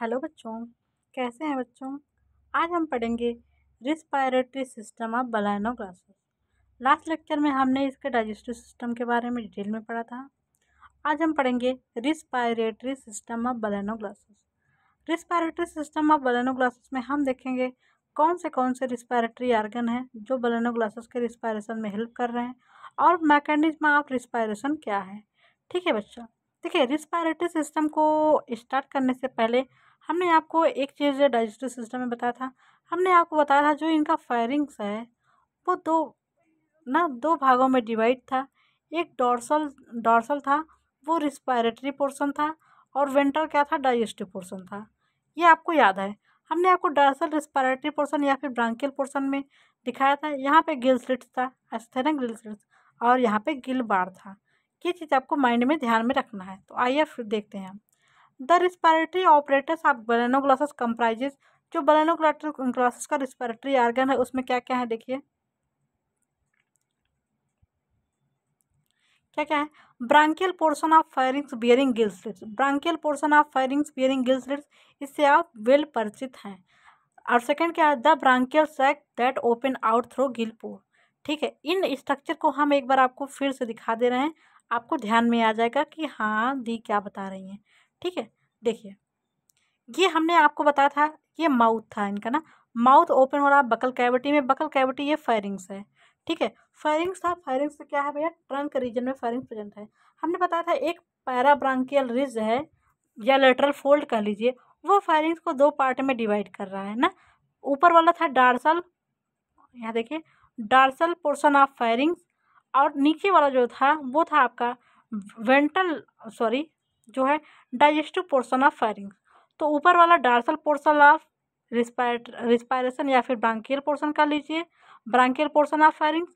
hello बच्चों कैसे हैं बच्चों आज हम पढ़ेंगे respiratory system of Balanoglossus last lecture में हमने इसके डाइजेस्टिव सिस्टम के बारे में डिटेल में पढ़ा था आज हम पढ़ेंगे respiratory system of Balanoglossus respiratory system of Balanoglossus में हम देखेंगे कौन से कौन से रिस्पायरेटरी आर्गन हैं जो बलानो ग्लासेस के रिस्पायरेशन में हेल्प कर रहे हैं और मैकेनिज्म ऑफ रिस्पायरेशन क्या है ठीक है बच्चों देखिए रिस्पायरेटरी सिस्टम को स्टार्ट करने से पहले हमने आपको एक चीज़ डाइजेस्टिव सिस्टम में बताया था हमने आपको बताया था जो इनका फायरिंग्स है वो दो ना दो भागों में डिवाइड था एक डॉर्सल डॉर्सल था वो रिस्पायरेटरी पोर्शन था और वेंटर क्या था डाइजेस्टिव पोर्शन था ये आपको याद है हमने आपको डॉर्सल रिस्पायरेटरी पोर्शन या फिर ब्रांकियल पोर्शन में दिखाया था यहाँ पे गिल स्लिट्स था एस्थेनिक गिल स्लिट्स और यहाँ पे गिल बार था ये चीज़ आपको माइंड में ध्यान में रखना है तो आइए फिर देखते हैं हम the respiratory operators of Balanoglossus comprises जो बलेनो का रिस्पायरेटरी आर्गन है उसमें क्या क्या है देखिए क्या क्या है branchial portion of pharynx bearing gills branchial portion of pharynx bearing gills इससे आप वेल परिचित हैं और सेकंड क्या है the branchial sac that open out through pore ठीक है इन स्ट्रक्चर को हम एक बार आपको फिर से दिखा दे रहे हैं आपको ध्यान में आ जाएगा कि हाँ दी क्या बता रही हैं ठीक है देखिए ये हमने आपको बताया था ये माउथ था इनका ना माउथ ओपन हो रहा है बकल कैविटी में बकल कैविटी ये फायरिंग्स है ठीक है फायरिंग्स था फायरिंग्स से क्या है भैया ट्रंक रीजन में फायरिंग प्रेजेंट है हमने बताया था एक पैराब्रांकियल रिज है या लेटरल फोल्ड कह लीजिए वो फायरिंग्स को दो पार्ट में डिवाइड कर रहा है ना ऊपर वाला था डार्सल यहाँ देखिए डार्सल पोर्सन ऑफ फायरिंग्स और नीचे वाला जो था वो था आपका वेंटल सॉरी जो है डाइजेस्टिव पोर्सन ऑफ फायरिंग तो ऊपर वाला dorsal portion of respire respiration या फिर ब्रांकियल पोर्सन का लीजिए ब्रांकियल पोर्सन ऑफ फायरिंग्स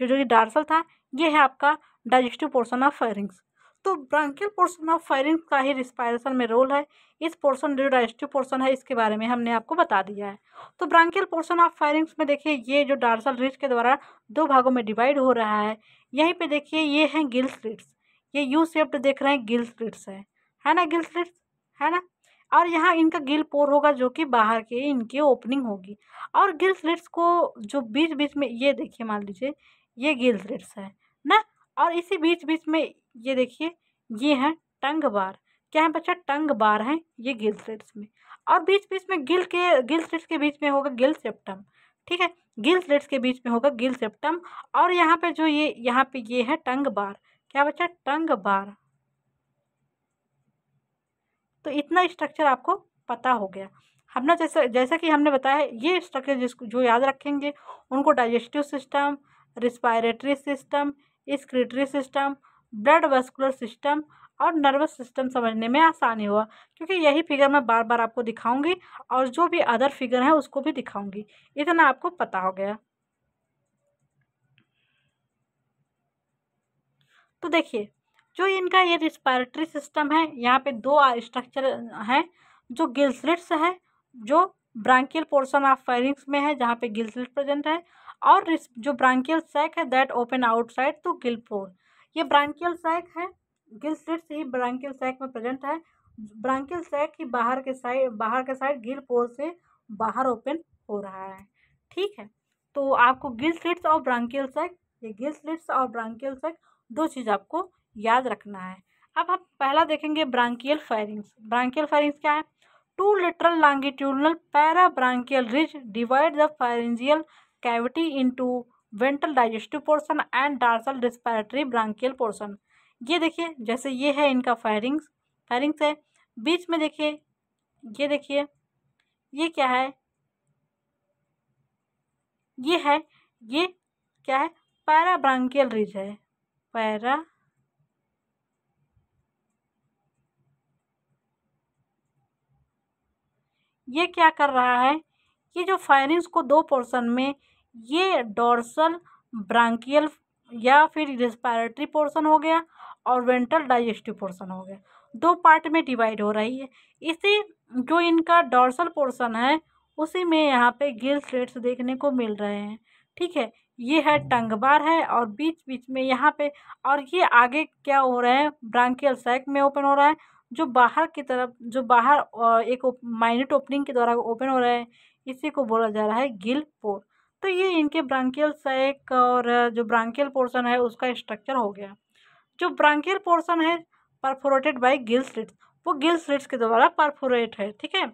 जो जो कि डार्सल था ये है आपका डाइजेस्टिव पोर्सन ऑफ फायरिंग्स तो ब्रांकियल पोर्सन ऑफ फायरिंग का ही रिस्पायरेशन में रोल है इस पोर्सन जो डाइजेस्टिव पोर्सन है इसके बारे में हमने आपको बता दिया है तो ब्रांकियल पोर्सन ऑफ फायरिंग्स में देखिए ये जो डार्सल रिज के द्वारा दो भागों में डिवाइड हो रहा है यहीं पर देखिए ये हैं गिल्स रिट्स ये यू शेप्ड देख रहे हैं गिल स्लिट्स है है ना गिल स्लिट्स है ना और यहाँ इनका गिल पोर होगा जो कि बाहर के इनकी ओपनिंग होगी और गिल स्लिट्स को जो बीच बीच में ये देखिए मान लीजिए ये गिल स्लिट्स है ना और इसी बीच बीच में ये देखिए ये हैं टंग बार क्या है बच्चा टंग बार हैं ये गिल स्लिट्स में और बीच बीच में गिल के गिल स्लिट्स के बीच में होगा गिल सेप्टम ठीक है गिल स्लिट्स के बीच में होगा गिल सेप्टम और यहाँ पे जो ये यहाँ पे ये है टंग बार क्या बच्चा टंग बार तो इतना स्ट्रक्चर आपको पता हो गया हमने जैसा जैसा कि हमने बताया ये स्ट्रक्चर जिसको जो याद रखेंगे उनको digestive system respiratory system excretory system blood vascular system और नर्वस सिस्टम समझने में आसानी हुआ क्योंकि यही फिगर मैं बार बार आपको दिखाऊंगी और जो भी अदर फिगर है उसको भी दिखाऊंगी इतना आपको पता हो गया तो देखिए जो इनका ये रिस्पायरेटरी सिस्टम है यहाँ पे दो स्ट्रक्चर हैं जो गिल्सलिट्स है जो ब्रांकियल पोर्शन ऑफ फेरिंग्स में है जहाँ पे गिल्सलिट प्रेजेंट है और जो ब्रांकियल सैक है that open outside to gill pore ये ब्रांकियल सैक है गिल्सलिट्स ही ब्रांकियल सैक में प्रेजेंट है ब्रांकियल सैक ही बाहर के साइड बाहर के साइड गिल पोर से बाहर ओपन हो रहा है ठीक है तो आपको गिल्सलिट्स और ब्रांकियल सैक ये गिल्सलिट्स और ब्रांकियल सैक दो चीज़ आपको याद रखना है अब हम पहला देखेंगे ब्रांकियल फायरिंग्स ब्रांकियल फायरिंग्स क्या है two lateral longitudinal branchial ridge divide the pharyngeal cavity to ventral digestive portion and dorsal respiratory branchial portion ये देखिए जैसे ये है इनका फायरिंग्स फायरिंग्स है बीच में देखिए ये देखिए ये क्या है ये है ये क्या है पैराब्रांकियल रिज है पैरा ये क्या कर रहा है ये जो फायरिंग्स को दो पोर्शन में ये डोर्सल ब्रांकियल या फिर रेस्पायरेटरी पोर्शन हो गया और वेंटल डाइजेस्टिव पोर्शन हो गया दो पार्ट में डिवाइड हो रही है इसी जो इनका डोर्सल पोर्शन है उसी में यहाँ पे गिल स्लेट्स देखने को मिल रहे हैं ठीक है ये है टंगबार है और बीच बीच में यहाँ पे और ये आगे क्या हो रहा है ब्रांकियल सैक में ओपन हो रहा है जो बाहर की तरफ जो बाहर एक माइनट ओपनिंग के द्वारा ओपन हो रहा है इसी को बोला जा रहा है गिल पोर तो ये इनके ब्रांकियल सैक और जो ब्रांकियल पोर्सन है उसका स्ट्रक्चर हो गया जो ब्रांकियल पोर्सन है परफोरेटेड बाई गिल स्लिट्स वो गिल स्लिट्स के द्वारा परफोरेट है ठीक है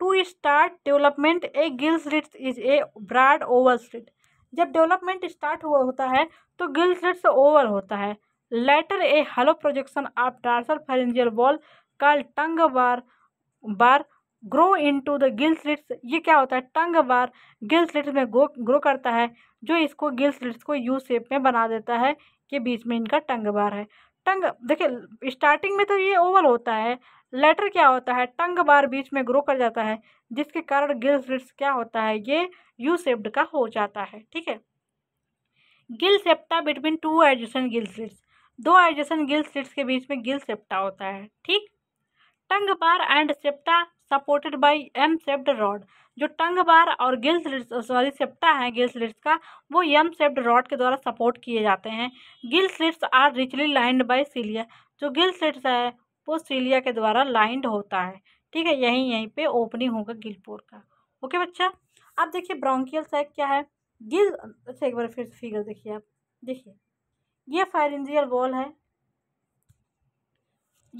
to start development a gill slits is a broad oval slit जब डेवलपमेंट स्टार्ट हुआ होता है तो गिल स्लिट्स ओवर होता है later a hollow projection of dorsal pharyngeal wall called tongue bar bar grow into the gill slits ये क्या होता है टंग बार गिल्स स्लिट्स में ग्रो ग्रो करता है जो इसको गिल स्लिट्स को यू शेप में बना देता है के बीच में इनका टंग बार है टंग देखिए स्टार्टिंग में तो ये ओवल होता है लेटर क्या होता है टंग बार बीच में ग्रो कर जाता है जिसके कारण गिल्स रिट्स क्या होता है ये यू सेप्ड का हो जाता है ठीक है gill septa between two adjacent gill slits दो एडजस्टन गिल रिट्स के बीच में गिल सेप्टा होता है ठीक tongue bar and septa supported by M shaped rod जो टंग बार और गिल्स सॉरी सेप्टा है गिल्स लिट्स का वो एम सेप्ड रॉड के द्वारा सपोर्ट किए जाते हैं गिल्स slits are richly lined by cilia जो गिल्स लिट्स है वो सीलिया के द्वारा लाइंड होता है ठीक है यहीं यहीं पे ओपनिंग होगा गिलपोर का ओके बच्चा अब देखिए ब्रोंकियल सैक क्या है गिल अच्छा एक बार फिर फिगर देखिए आप देखिए ये फायरेंजियल वॉल है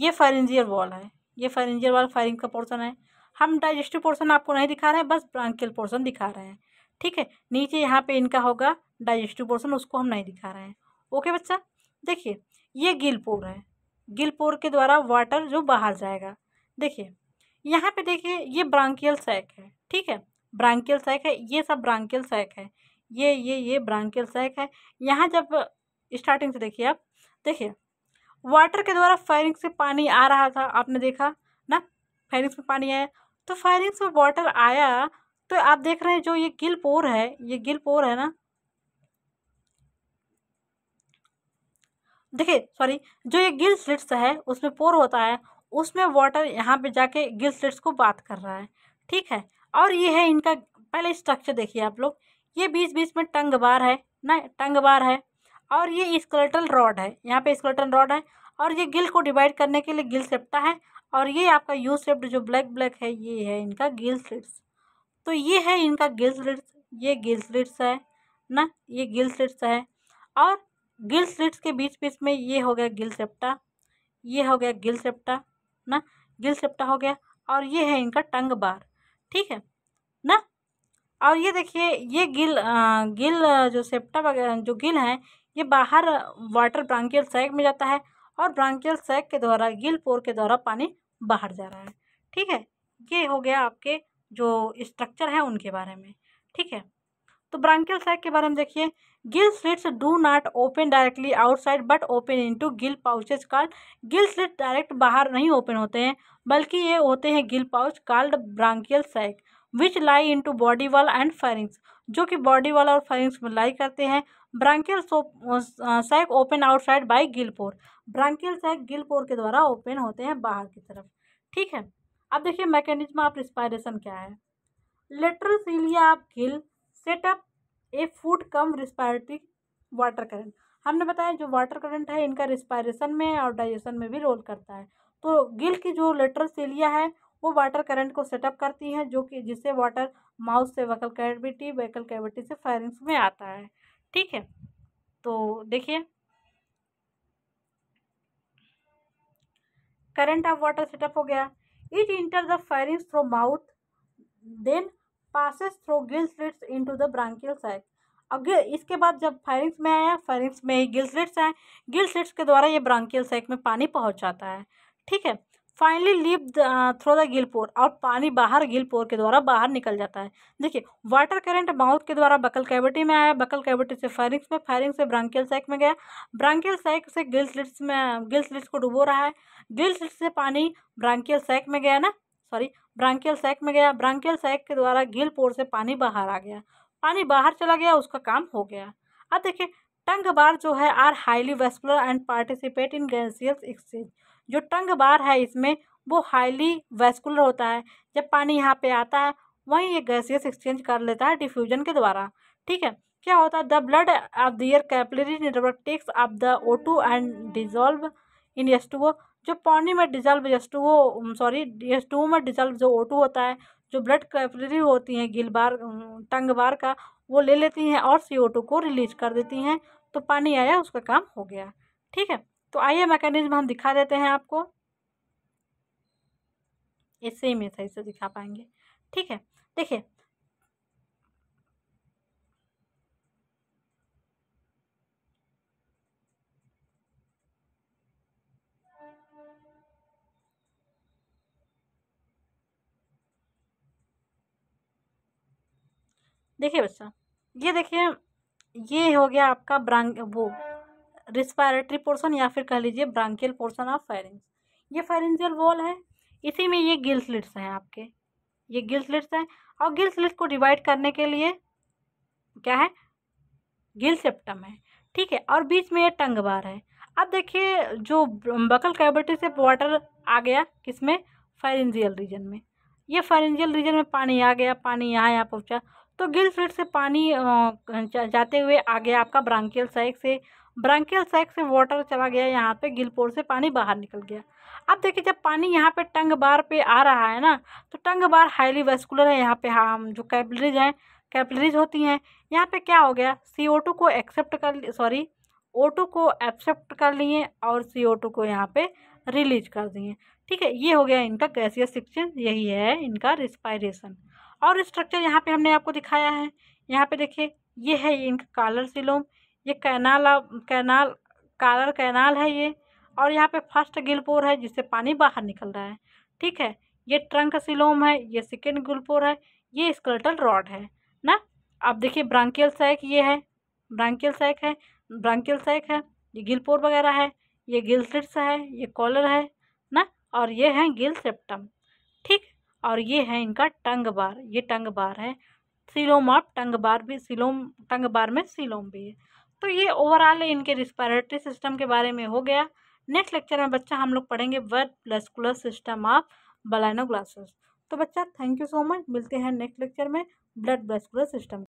ये फायरेंजियल वॉल है ये फरेंजियल वाला फायरिंग का पोर्सन है हम डाइजेस्टिव पोर्सन आपको नहीं दिखा रहे हैं बस ब्रांकियल पोर्सन दिखा रहे हैं ठीक है नीचे यहाँ पे इनका होगा डाइजेस्टिव पोर्सन उसको हम नहीं दिखा रहे हैं ओके बच्चा देखिए ये गिलपोर है गिलपोर के द्वारा वाटर जो बाहर जाएगा देखिए यहाँ पे देखिए ये ब्रांकियल सैक है ठीक है ब्रांकियल सैक है ये सब ब्रांकियल सैक है ये ये ये ब्रांकियल सैक है यहाँ जब स्टार्टिंग से देखिए आप देखिए वाटर के द्वारा फायरिंग से पानी आ रहा था आपने देखा ना फायरिंग्स में पानी आया तो फायरिंग्स में वाटर आया तो आप देख रहे हैं जो ये गिल पोर है ये गिल पोर है ना देखिए सॉरी जो ये गिल स्लिट्स है उसमें पोर होता है उसमें वाटर यहाँ पे जाके गिल स्लिट्स को बात कर रहा है ठीक है और ये है इनका पहले स्ट्रक्चर देखिए आप लोग ये बीच बीच में टंग बार है ना टंग बार है और ये स्कलेटल रॉड है यहाँ पे स्कलेटल रॉड है और ये गिल को डिवाइड करने के लिए गिल सेप्टा है और ये आपका यू सेप्ट जो ब्लैक ब्लैक है ये है इनका गिल स्लिट्स तो ये है इनका गिल स्लिट्स ये गिल स्लिट्स है ना ये गिल स्लिट्स है और गिल स्लिट्स के बीच बीच में ये हो गया गिल सेप्टा ये हो गया गिल सेप्टा ना गिल सेप्टा हो गया और ये है इनका टंग बार ठीक है ना और ये देखिए ये गिल आ, गिल जो सेप्टा वगैरह जो गिल हैं ये बाहर वाटर ब्रांकियल सैक में जाता है और ब्रांकियल सैक के द्वारा गिल पोर के द्वारा पानी बाहर जा रहा है ठीक है ये हो गया आपके जो स्ट्रक्चर है उनके बारे में ठीक है तो ब्रांकियल सैक के बारे में देखिए gill slits do not open directly outside but open into gill pouches called gill slit direct बाहर नहीं ओपन होते हैं बल्कि ये होते हैं gill pouch called branchial sac which lie into body wall and pharynx जो कि बॉडी वॉल और फायरिंग्स में लाई करते हैं branchial sac open outside by gill pore branchial sac gill pore के द्वारा ओपन होते हैं बाहर की तरफ ठीक है अब देखिए मैकेनिज्म ऑफ रिस्पायरेशन क्या है lateral cilia of gill set up a food cum respiratory water current हमने बताया जो वाटर करंट है इनका रिस्पायरेशन में और डाइजेशन में भी रोल करता है तो गिल की जो लेटरल सीलिया है वो वाटर करंट को सेटअप करती है जो कि जिससे वाटर माउथ से वकल कैविटी वेकल कैविटी से फायरिंग्स में आता है ठीक है तो देखिए करंट ऑफ वाटर सेटअप हो गया it enter the pharynx through mouth then passes through gill slits to the branchial sac अब इसके बाद जब फायरिंग्स में आया फायरिंग्स में गिल स्लिट्स आए गिल स्लिट्स के द्वारा ये ब्रांकियल सैक में पानी पहुंचाता है ठीक है finally leave through the gill pore और पानी बाहर गिल पोर के द्वारा बाहर निकल जाता है देखिए वाटर करंट माउथ के द्वारा बकल कैविटी में आया बकल कैविटी से फायरिंग्स में फायरिंग से ब्रांकियल साइक में गया ब्रांकियल साइक से गिल स्लिट्स में गिल स्लिट्स को डुबो रहा है गिल स्लिट्स से पानी ब्रांकियल साइक में गया ना सॉरी ब्रांकियल साइक में गया ब्रांकियल साइक के द्वारा गिल पोर से पानी बाहर आ गया पानी बाहर चला गया उसका काम हो गया अब देखिए टंग बार जो है are highly vascular and participate in gaseous exchange जो टंग बार है इसमें वो हाईली वेस्कुलर होता है जब पानी यहाँ पे आता है वहीं ये गैसियस एक्सचेंज कर लेता है डिफ्यूजन के द्वारा ठीक है क्या होता है the blood of their capillary network takes off the O two and dissolve in S two O जो पानी में dissolve S two O sorry S two में डिजोल्व जो ओ टू होता है जो ब्लड कैपलरी होती हैं गिल बार टंग बार का वो ले लेती हैं और सी ओ टू को रिलीज कर देती हैं तो पानी आया उसका काम हो गया ठीक है तो आइए मैकेनिज्म हम दिखा देते हैं आपको ऐसे ही में सही से दिखा पाएंगे ठीक है देखिए देखिए बच्चा ये देखिए ये हो गया आपका ब्रांग वो रिस्पायरेटरी पोर्सन या फिर कह लीजिए ब्रांकियल पोर्सन ऑफ फेरेंस ये फायरेंजियल वॉल है इसी में ये गिल्स लिट्स हैं आपके ये गिल्स लिट्स हैं और गिल्स लिट्स को डिवाइड करने के लिए क्या है गिल सेप्टम है ठीक है और बीच में ये टंग बार है अब देखिए जो बकल कैबिटी से वाटर आ गया किसमें फायरेंजियल रीजन में ये फाइरेंजियल रीजन में पानी आ गया पानी यहाँ यहाँ पहुँचा तो गिल्स लिट्स से पानी जाते हुए आ गया आपका ब्रांकियल साइक से ब्रांकियल सैक से वाटर चला गया यहाँ पे गिलपोर से पानी बाहर निकल गया अब देखिए जब पानी यहाँ पे टंग बार पे आ रहा है ना तो टंग बार हाईली वेस्कुलर है यहाँ पे हाँ, हम जो कैपलरीज हैं कैपलरीज होती हैं यहाँ पे क्या हो गया सी ओ टू को एक्सेप्ट कर सॉरी ओ टू को एक्सेप्ट कर लिए और सी ओ टू को यहाँ पे रिलीज कर दिए ठीक है ये हो गया इनका गैसियस सिक्शन यही है इनका रिस्पायरेशन और स्ट्रक्चर यहाँ पे हमने आपको दिखाया है यहाँ पे देखिए ये है इनका कालर सिलोम ये कैनाल कैनाल कालर कैनाल है ये और यहाँ पे फर्स्ट गिलपोर है जिससे पानी बाहर निकल रहा है ठीक है ये ट्रंक सिलोम है ये सेकेंड गिलपोर है ये स्कल्टल रॉड है ना अब देखिए ब्रांकियल सैक ये है ब्रांकियल सैक है ब्रांकियल सैक है ये गिलपोर वगैरह है ये गिल सिट्स है ये कॉलर है ना और ये है गिल सेप्टम ठीक और ये है इनका टंग बार ये टंग बार है सिलोम आप टंग बार भी सिलोम टंग बार में सिलोम भी है तो ये ओवरऑल इनके रिस्पायरेटरी सिस्टम के बारे में हो गया नेक्स्ट लेक्चर में बच्चा हम लोग पढ़ेंगे word vascular system of Balanoglossus तो बच्चा थैंक यू सो मच मिलते हैं नेक्स्ट लेक्चर में ब्लड ब्लस्कुलर सिस्टम